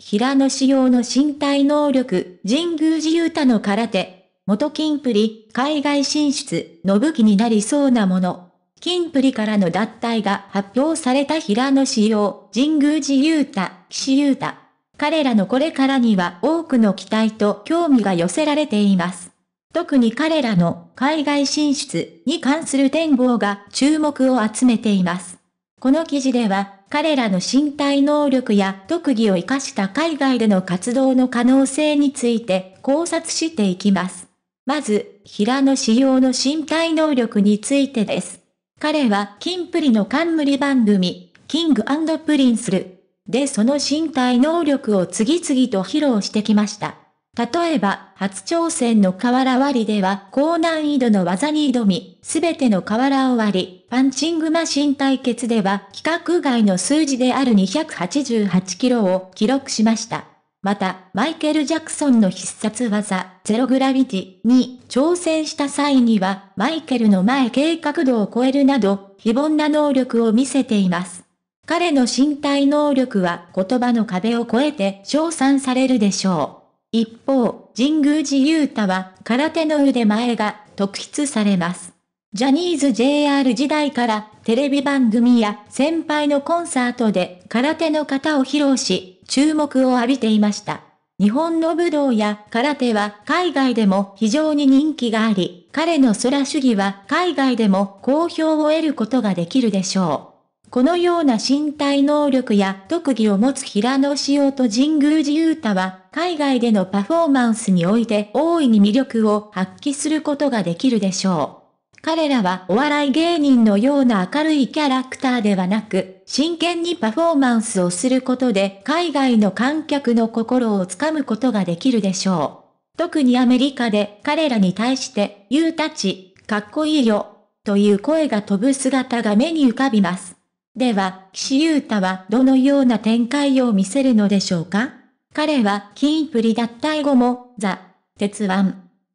平野紫耀の身体能力、神宮寺勇太の空手、元金プリ、海外進出の武器になりそうなもの。金プリからの脱退が発表された平野紫耀、神宮寺勇太、岸優太。彼らのこれからには多くの期待と興味が寄せられています。特に彼らの海外進出に関する展望が注目を集めています。この記事では彼らの身体能力や特技を活かした海外での活動の可能性について考察していきます。まず、平野仕様の身体能力についてです。彼は、キンプリの冠番組、キングプリンスルでその身体能力を次々と披露してきました。例えば、初挑戦の瓦割りでは高難易度の技に挑み、すべての瓦を割り、パンチングマシン対決では規格外の数字である288キロを記録しました。また、マイケル・ジャクソンの必殺技、ゼログラビティに挑戦した際には、マイケルの前計画度を超えるなど、非凡な能力を見せています。彼の身体能力は言葉の壁を越えて称賛されるでしょう。一方、神宮寺勇太は空手の腕前が特筆されます。ジャニーズ JR 時代からテレビ番組や先輩のコンサートで空手の型を披露し、注目を浴びていました。日本の武道や空手は海外でも非常に人気があり、彼の空主義は海外でも好評を得ることができるでしょう。このような身体能力や特技を持つ平野紫耀と神宮寺勇太は、海外でのパフォーマンスにおいて大いに魅力を発揮することができるでしょう。彼らはお笑い芸人のような明るいキャラクターではなく、真剣にパフォーマンスをすることで海外の観客の心をつかむことができるでしょう。特にアメリカで彼らに対して、ユーたち、かっこいいよ、という声が飛ぶ姿が目に浮かびます。では、岸優太はどのような展開を見せるのでしょうか彼は、キンプリ脱退後も、ザ・鉄腕、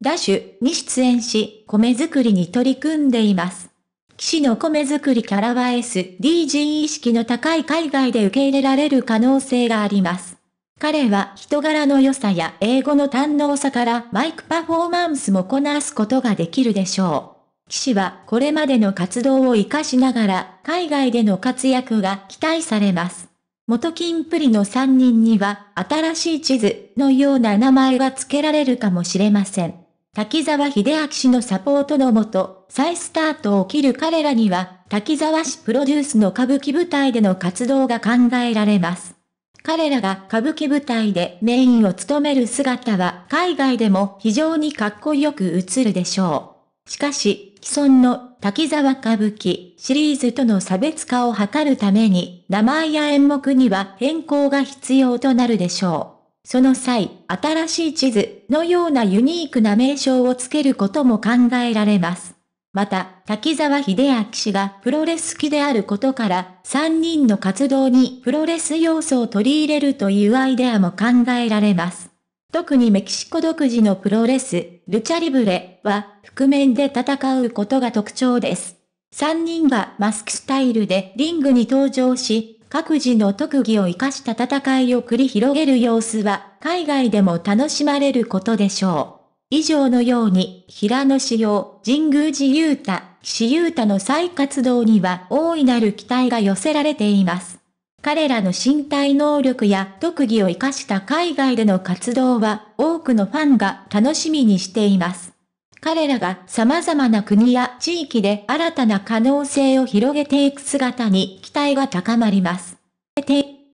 ダッシュに出演し、米作りに取り組んでいます。騎士の米作りキャラは SDG 意識の高い海外で受け入れられる可能性があります。彼は人柄の良さや英語の堪能さからマイクパフォーマンスもこなすことができるでしょう。岸はこれまでの活動を活かしながら、海外での活躍が期待されます。元金プリの3人には、新しい地図のような名前が付けられるかもしれません。滝沢秀明氏のサポートのもと、再スタートを切る彼らには、滝沢氏プロデュースの歌舞伎舞台での活動が考えられます。彼らが歌舞伎舞台でメインを務める姿は海外でも非常にかっこよく映るでしょう。しかし、既存の滝沢歌舞伎シリーズとの差別化を図るために、名前や演目には変更が必要となるでしょう。その際、新しい地図のようなユニークな名称をつけることも考えられます。また、滝沢秀明氏がプロレス機であることから、3人の活動にプロレス要素を取り入れるというアイデアも考えられます。特にメキシコ独自のプロレス、ルチャリブレは、覆面で戦うことが特徴です。3人がマスクスタイルでリングに登場し、各自の特技を活かした戦いを繰り広げる様子は、海外でも楽しまれることでしょう。以上のように、平野志陽、神宮寺雄太、岸優太の再活動には大いなる期待が寄せられています。彼らの身体能力や特技を活かした海外での活動は多くのファンが楽しみにしています。彼らが様々な国や地域で新たな可能性を広げていく姿に期待が高まります。